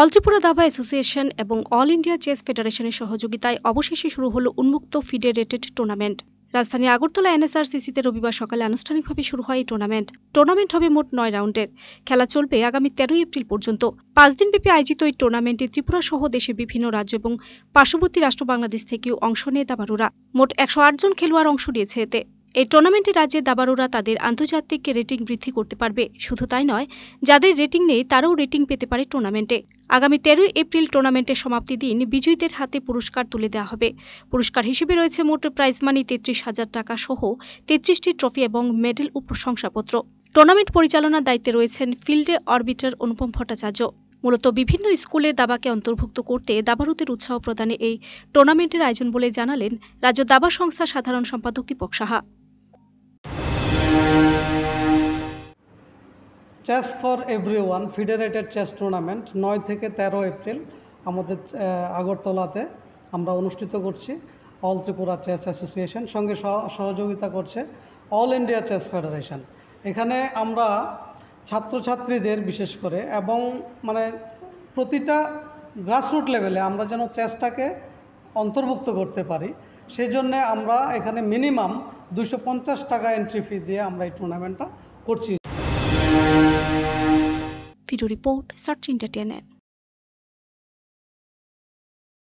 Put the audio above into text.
All Tripura দাবা association এবং all India chess ফেডারেশনের সহযোগিতায় অবশেষে শুরু হলো উন্মুক্ত ফিডারেটেড টুর্নামেন্ট রাজধানী আগরতলা এনএসআরসিসিতে রবিবার সকালে আনুষ্ঠানিকভাবে শুরু হয় এই টুর্নামেন্ট টুর্নামেন্ট হবে মোট নয় রাউন্ডের খেলা চলবে আগামী তেরোই এপ্রিল পর্যন্ত পাঁচ দিনব্যাপী আয়োজিত এই টুর্নামেন্টে ত্রিপুরা সহ দেশের বিভিন্ন রাজ্য এবং পার্শ্ববর্তী রাষ্ট্র বাংলাদেশ থেকেও অংশ নেয় দাবারুরা মোট একশো জন খেলোয়াড় অংশ নিয়েছে এতে এই টুর্নামেন্টে রাজ্যের দাবারুরা তাদের আন্তর্জাতিক রেটিং বৃদ্ধি করতে পারবে শুধু তাই নয় যাদের রেটিং নেই তারাও রেটিং পেতে পারে টুর্নামেন্টে আগামী তেরোই এপ্রিল টুর্নামেন্টের সমাপ্তি দিন বিজয়ীদের হাতে পুরস্কার তুলে দেওয়া হবে পুরস্কার হিসেবে রয়েছে মোট প্রাইজ মানি তেত্রিশ হাজার টাকা সহ তেত্রিশটি ট্রফি এবং মেডেল ও প্রশংসাপত্র টুর্নামেন্ট পরিচালনার দায়িত্বে রয়েছেন ফিল্ডে অরবিটার অনুপম ভট্টাচার্য মূলত বিভিন্ন স্কুলে দাবাকে অন্তর্ভুক্ত করতে দাবারুদের উৎসাহ প্রদানে এই টুর্নামেন্টের আয়োজন বলে জানালেন রাজ্য দাবা সংস্থা সাধারণ সম্পাদক Dipak Saha chess for everyone FIDE rated chess tournament নয় থেকে তেরো এপ্রিল আমাদের আগরতলাতে আমরা অনুষ্ঠিত করছি অল ত্রিপুরা চেস অ্যাসোসিয়েশন সঙ্গে সহযোগিতা করছে অল ইন্ডিয়া চেস ফেডারেশন এখানে আমরা ছাত্রছাত্রীদের বিশেষ করে এবং মানে প্রতিটা গ্রাসরুট লেভেলে আমরা যেন চেসটাকে অন্তর্ভুক্ত করতে পারি সেই জন্যে আমরা এখানে মিনিমাম দুশো টাকা এন্ট্রি ফি দিয়ে আমরা এই টুর্নামেন্টটা করছি Video report, search entertainment.